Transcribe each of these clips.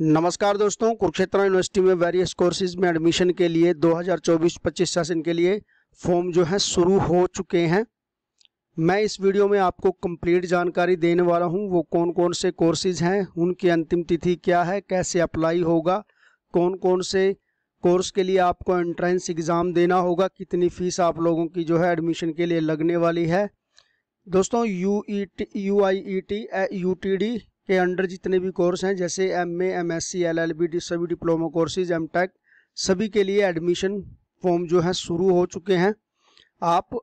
नमस्कार दोस्तों कुरुक्षेत्र यूनिवर्सिटी में वेरियस कोर्सेज में एडमिशन के लिए 2024-25 सेशन के लिए फॉर्म जो है शुरू हो चुके हैं मैं इस वीडियो में आपको कंप्लीट जानकारी देने वाला हूं वो कौन कौन से कोर्सेज हैं उनकी अंतिम तिथि क्या है कैसे अप्लाई होगा कौन कौन से कोर्स के लिए आपको एंट्रेंस एग्ज़ाम देना होगा कितनी फ़ीस आप लोगों की जो है एडमिशन के लिए लगने वाली है दोस्तों U E T U I E T U T D के अंडर जितने भी कोर्स हैं जैसे M A M S C L L B सभी डिप्लोमा कोर्सेज एम टेक सभी के लिए एडमिशन फॉर्म जो है शुरू हो चुके हैं आप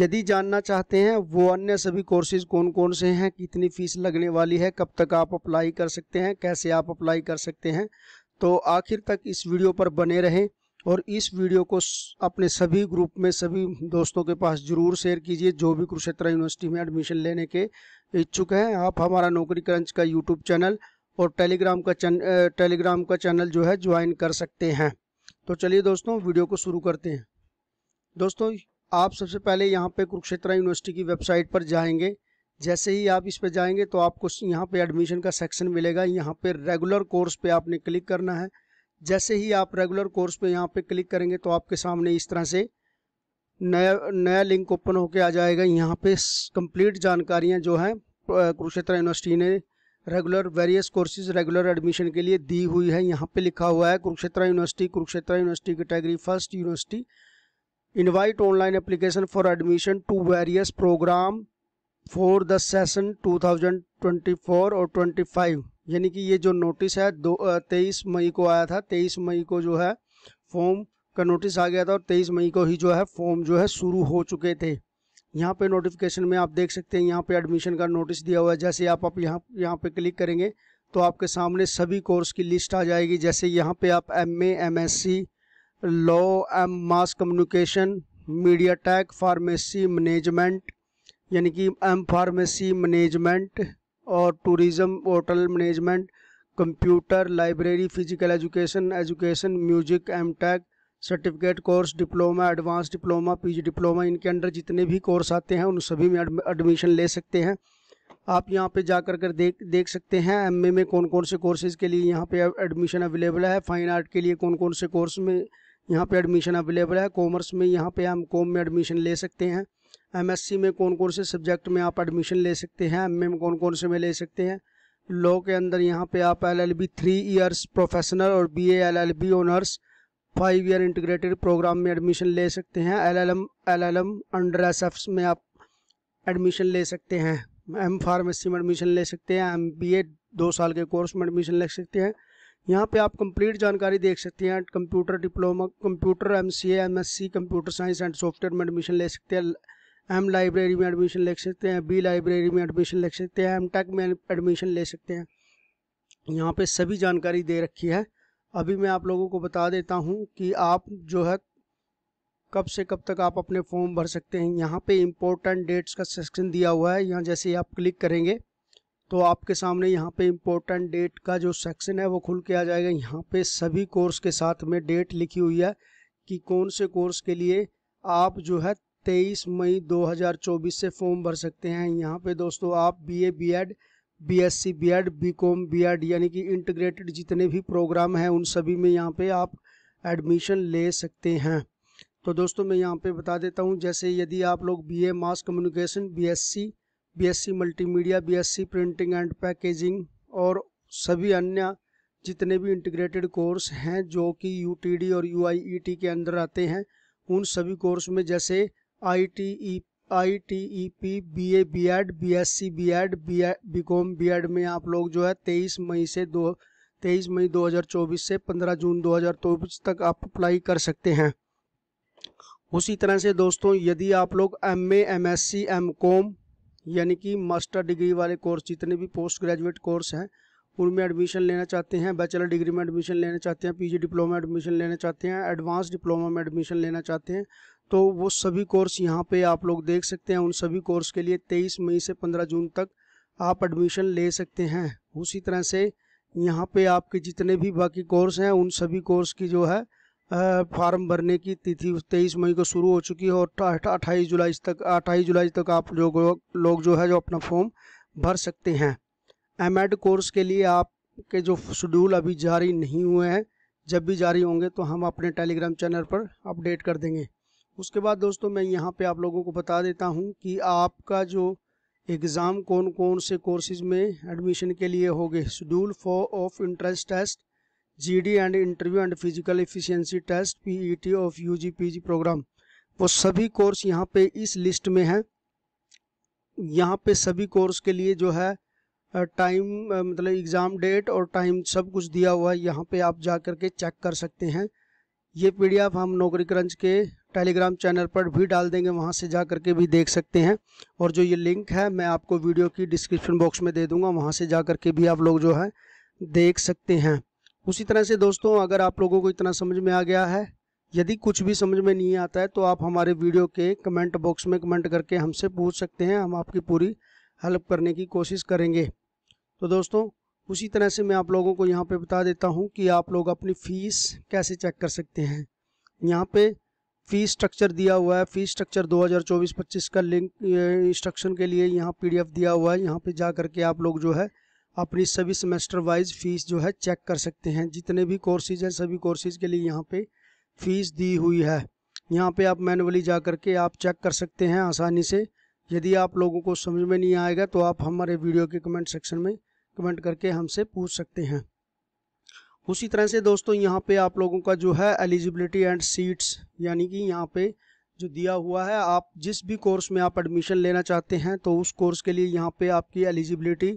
यदि जानना चाहते हैं वो अन्य सभी कोर्सेज कौन कौन से हैं कितनी फ़ीस लगने वाली है कब तक आप अप्लाई कर सकते हैं कैसे आप अप्लाई कर सकते हैं तो आखिर तक इस वीडियो पर बने रहें और इस वीडियो को अपने सभी ग्रुप में सभी दोस्तों के पास जरूर शेयर कीजिए जो भी कुरुक्षेत्रा यूनिवर्सिटी में एडमिशन लेने के इच्छुक हैं आप हमारा नौकरी क्रंच का यूट्यूब चैनल और टेलीग्राम का चन, टेलीग्राम का चैनल जो है ज्वाइन कर सकते हैं तो चलिए दोस्तों वीडियो को शुरू करते हैं दोस्तों आप सबसे पहले यहाँ पर कुरुक्षेत्रा यूनिवर्सिटी की वेबसाइट पर जाएंगे जैसे ही आप इस पर जाएंगे तो आपको यहाँ पर एडमिशन का सेक्शन मिलेगा यहाँ पर रेगुलर कोर्स पर आपने क्लिक करना है जैसे ही आप रेगुलर कोर्स पे यहाँ पे क्लिक करेंगे तो आपके सामने इस तरह से नया नया लिंक ओपन होके आ जाएगा यहाँ पे कंप्लीट जानकारियाँ जो हैं कुरुक्षेत्र यूनिवर्सिटी ने regular various courses regular admission के लिए दी हुई है यहाँ पे लिखा हुआ है Kurukshetra university Kurukshetra university category first university invite online application for admission to various program for the session two और ट्वेंटी यानी कि ये जो नोटिस है दो तेईस मई को आया था तेईस मई को जो है फॉर्म का नोटिस आ गया था और तेईस मई को ही जो है फॉर्म जो है शुरू हो चुके थे यहाँ पे नोटिफिकेशन में आप देख सकते हैं यहाँ पे एडमिशन का नोटिस दिया हुआ है जैसे आप आप यहाँ यहाँ पे क्लिक करेंगे तो आपके सामने सभी कोर्स की लिस्ट आ जाएगी जैसे यहाँ पे आप M M S C law M mass communication media tech pharmacy management यानी कि एम फार्मेसी मैनेजमेंट और tourism hotel management computer library physical education education music M certificate course diploma advance diploma PG diploma इनके under जितने भी course आते हैं उन सभी में एडमिशन ले सकते हैं आप यहाँ पे जा कर कर देख देख सकते हैं एमए में कौन कौन से कोर्सेज़ के लिए यहाँ पे एडमिशन अवेलेबल है फ़ाइन आर्ट के लिए कौन कौन से कोर्स में यहाँ पे एडमिशन अवेलेबल है कॉमर्स में यहाँ पे हम कॉम में एडमिशन ले सकते हैं एमएससी में कौन कौन से सब्जेक्ट में आप एडमिशन ले सकते हैं एमए में कौन कौन से में ले सकते हैं लॉ के अंदर यहाँ पे आप एलएलबी थ्री ईयर्स प्रोफेशनल और B LLB honours five year integrated program में एडमिशन ले सकते हैं एलएलएम एलएलएम अंडर एफ में आप एडमिशन ले सकते हैं एम फार्मेसी में एडमिशन ले सकते हैं एम बी ए दो साल के कोर्स में एडमिशन ले सकते हैं यहाँ पे आप कंप्लीट जानकारी देख सकते हैं computer diploma computer M C M S C computer science and software में एडमिशन ले सकते हैं एम लाइब्रेरी में एडमिशन ले सकते हैं बी लाइब्रेरी में एडमिशन ले सकते हैं एम टेक में एडमिशन ले सकते हैं यहाँ पे सभी जानकारी दे रखी है अभी मैं आप लोगों को बता देता हूँ कि आप जो है कब से कब तक आप अपने फॉर्म भर सकते हैं यहाँ पे इम्पोर्टेंट डेट्स का सेक्शन दिया हुआ है यहाँ जैसे आप क्लिक करेंगे तो आपके सामने यहाँ पे इम्पोर्टेंट डेट का जो सेक्शन है वो खुल के आ जाएगा यहाँ पे सभी कोर्स के साथ में डेट लिखी हुई है कि कौन से कोर्स के लिए आप जो है तेईस मई 2024 से फॉर्म भर सकते हैं यहाँ पे दोस्तों आप BA BEd BSc BEd BCom BEd यानी कि इंटीग्रेटेड जितने भी प्रोग्राम हैं उन सभी में यहाँ पे आप एडमिशन ले सकते हैं तो दोस्तों मैं यहाँ पे बता देता हूँ जैसे यदि आप लोग BA mass communication BSc BSc multimedia BSc printing and packaging और सभी अन्य जितने भी इंटीग्रेटेड कोर्स हैं जो कि यू और यू e के अंदर आते हैं उन सभी कोर्स में जैसे I T E I T E P B A B Ed B S C B Ed B B Com B Ed में आप लोग जो है तेईस मई से दो तेईस मई 2024 से 15 जून 2024 तक आप अप्लाई कर सकते हैं उसी तरह से दोस्तों यदि आप लोग M A M S C M Com यानी कि मास्टर डिग्री वाले कोर्स जितने भी पोस्ट ग्रेजुएट कोर्स हैं उनमें एडमिशन लेना चाहते हैं बैचलर डिग्री में एडमिशन लेना चाहते हैं पीजी डिप्लोमा एडमिशन लेना चाहते हैं एडवांस डिप्लोमा में एडमिशन लेना चाहते हैं तो वो सभी कोर्स यहाँ पे आप लोग देख सकते हैं उन सभी कोर्स के लिए 23 मई से 15 जून तक आप एडमिशन ले सकते हैं उसी तरह से यहाँ पे आपके जितने भी बाकी कोर्स हैं उन सभी कोर्स की जो है फार्म भरने की तिथि तेईस मई को शुरू हो चुकी है और अट्ठाईस जुलाई तक अट्ठाईस जुलाई तक आप लोग लो जो है जो अपना फॉर्म भर सकते हैं एम कोर्स के लिए आपके जो शेड्यूल अभी जारी नहीं हुए हैं जब भी जारी होंगे तो हम अपने टेलीग्राम चैनल पर अपडेट कर देंगे उसके बाद दोस्तों मैं यहाँ पे आप लोगों को बता देता हूँ कि आपका जो एग्ज़ाम कौन कौन से कोर्सेज में एडमिशन के लिए होगे schedule for of entrance test GD and interview and physical efficiency test PET of UG PG program वो सभी कोर्स यहाँ पे इस लिस्ट में है यहाँ पे सभी कोर्स के लिए जो है टाइम मतलब एग्ज़ाम डेट और टाइम सब कुछ दिया हुआ है यहाँ पर आप जा कर के चेक कर सकते हैं ये पीडीएफ हम नौकरी क्रंच के टेलीग्राम चैनल पर भी डाल देंगे वहाँ से जा करके भी देख सकते हैं और जो ये लिंक है मैं आपको वीडियो की डिस्क्रिप्शन बॉक्स में दे दूँगा वहाँ से जा करके भी आप लोग जो है देख सकते हैं उसी तरह से दोस्तों अगर आप लोगों को इतना समझ में आ गया है यदि कुछ भी समझ में नहीं आता है तो आप हमारे वीडियो के कमेंट बॉक्स में कमेंट करके हमसे पूछ सकते हैं हम आपकी पूरी हेल्प करने की कोशिश करेंगे तो दोस्तों उसी तरह से मैं आप लोगों को यहाँ पे बता देता हूँ कि आप लोग अपनी फ़ीस कैसे चेक कर सकते हैं यहाँ पे फ़ी स्ट्रक्चर दिया हुआ है फ़ी स्ट्रक्चर 2024-25 का लिंक इंस्ट्रक्शन के लिए यहाँ पीडीएफ दिया हुआ है यहाँ पे जा करके आप लोग जो है अपनी सभी सेमेस्टर वाइज फ़ीस जो है चेक कर सकते हैं जितने भी कोर्सेज हैं सभी कोर्सेज के लिए यहाँ पे फ़ीस दी हुई है यहाँ पे आप मैनुअली जा करके आप चेक कर सकते हैं आसानी से यदि आप लोगों को समझ में नहीं आएगा तो आप हमारे वीडियो के कमेंट सेक्शन में कमेंट करके हमसे पूछ सकते हैं उसी तरह से दोस्तों यहाँ पे आप लोगों का जो है एलिजिबिलिटी एंड सीट्स यानी कि यहाँ पे जो दिया हुआ है आप जिस भी कोर्स में आप एडमिशन लेना चाहते हैं तो उस कोर्स के लिए यहाँ पे आपकी एलिजिबिलिटी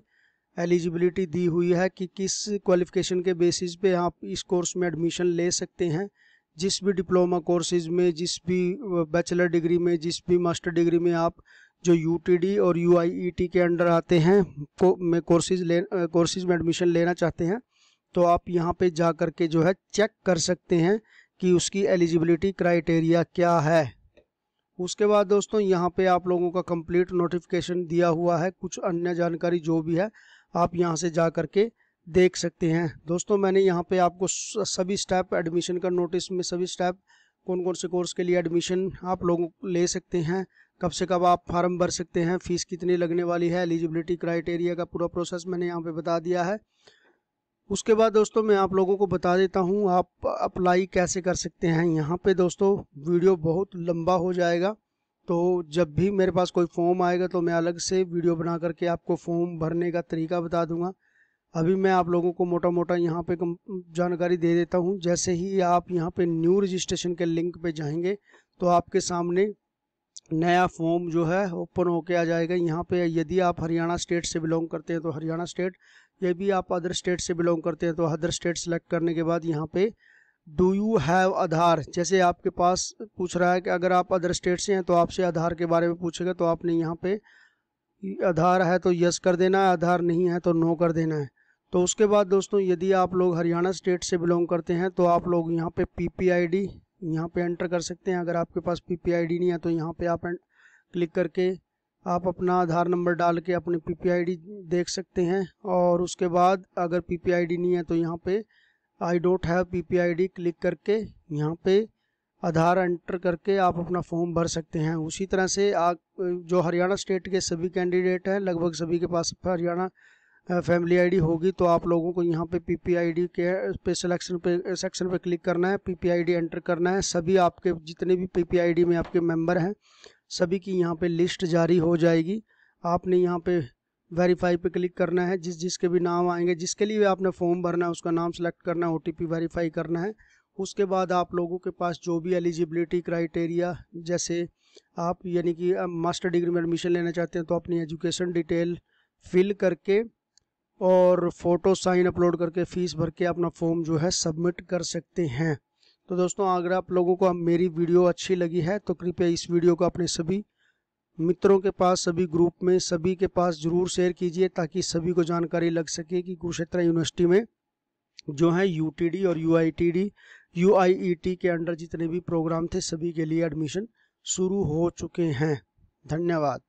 एलिजिबिलिटी दी हुई है कि किस क्वालिफिकेशन के बेसिस पे आप इस कोर्स में एडमिशन ले सकते हैं जिस भी डिप्लोमा कोर्सेज में जिस भी बैचलर डिग्री में जिस भी मास्टर डिग्री में आप जो यू और यू e के अंडर आते हैं को, में कोर्सेज ले कोर्सेज में एडमिशन लेना चाहते हैं तो आप यहाँ पे जा कर के जो है चेक कर सकते हैं कि उसकी एलिजिबिलिटी क्राइटेरिया क्या है उसके बाद दोस्तों यहाँ पे आप लोगों का कंप्लीट नोटिफिकेशन दिया हुआ है कुछ अन्य जानकारी जो भी है आप यहाँ से जा कर के देख सकते हैं दोस्तों मैंने यहाँ पे आपको सभी स्टेप एडमिशन का नोटिस में सभी स्टेप कौन कौन से कोर्स के लिए एडमिशन आप लोग ले सकते हैं कब से कब आप फार्म भर सकते हैं फीस कितनी लगने वाली है एलिजिबिलिटी क्राइटेरिया का पूरा प्रोसेस मैंने यहाँ पे बता दिया है उसके बाद दोस्तों मैं आप लोगों को बता देता हूँ आप अप्लाई कैसे कर सकते हैं यहाँ पे दोस्तों वीडियो बहुत लंबा हो जाएगा तो जब भी मेरे पास कोई फॉर्म आएगा तो मैं अलग से वीडियो बना करके आपको फॉर्म भरने का तरीका बता दूंगा अभी मैं आप लोगों को मोटा मोटा यहाँ पे जानकारी दे देता हूँ जैसे ही आप यहाँ पे न्यू रजिस्ट्रेशन के लिंक पे जाएंगे तो आपके सामने नया फॉर्म जो है ओपन होके आ जाएगा यहाँ पे यदि आप हरियाणा स्टेट से बिलोंग करते हैं तो हरियाणा स्टेट ये भी आप अदर स्टेट से बिलोंग करते हैं तो अदर स्टेट सेलेक्ट करने के बाद यहाँ पे डू यू हैव आधार जैसे आपके पास पूछ रहा है कि अगर आप अदर स्टेट से हैं तो आपसे आधार के बारे में पूछेगा तो आपने यहाँ पे आधार है तो यस कर देना है आधार नहीं है तो नो कर देना है तो उसके बाद दोस्तों यदि आप लोग हरियाणा स्टेट से बिलोंग करते हैं तो आप लोग यहाँ पे पी पी आई डी यहाँ पर एंटर कर सकते हैं अगर आपके पास पी पी आई डी नहीं है तो यहाँ पर आप क्लिक करके आप अपना आधार नंबर डाल के अपनी पी देख सकते हैं और उसके बाद अगर पी नहीं है तो यहाँ पे I don't have P click करके यहाँ पे आधार एंटर करके आप अपना फॉर्म भर सकते हैं उसी तरह से आप जो हरियाणा स्टेट के सभी कैंडिडेट हैं लगभग सभी के पास हरियाणा फैमिली आईडी होगी तो आप लोगों को यहाँ पे पीपीआईडी के पे सिलेक्शन पे सेक्शन पे क्लिक करना है पीपीआईडी एंटर करना है सभी आपके जितने भी पीपीआईडी में आपके मेंबर हैं सभी की यहाँ पे लिस्ट जारी हो जाएगी आपने यहाँ पे वेरीफाई पे क्लिक करना है जिस जिसके भी नाम आएंगे जिसके लिए आपने फॉर्म भरना है उसका नाम सेलेक्ट करना है ओ टी वेरीफाई करना है उसके बाद आप लोगों के पास जो भी एलिजिबिलिटी क्राइटेरिया जैसे आप यानी कि मास्टर डिग्री में एडमिशन लेना चाहते हैं तो अपनी एजुकेशन डिटेल फिल करके और फ़ोटो साइन अपलोड करके फ़ीस भर के अपना फॉर्म जो है सबमिट कर सकते हैं तो दोस्तों अगर आप लोगों को मेरी वीडियो अच्छी लगी है तो कृपया इस वीडियो को अपने सभी मित्रों के पास सभी ग्रुप में सभी के पास जरूर शेयर कीजिए ताकि सभी को जानकारी लग सके कि कुरुक्षेत्र यूनिवर्सिटी में जो है यू और यूआईटीडी यूआईईटी e के अंडर जितने भी प्रोग्राम थे सभी के लिए एडमिशन शुरू हो चुके हैं धन्यवाद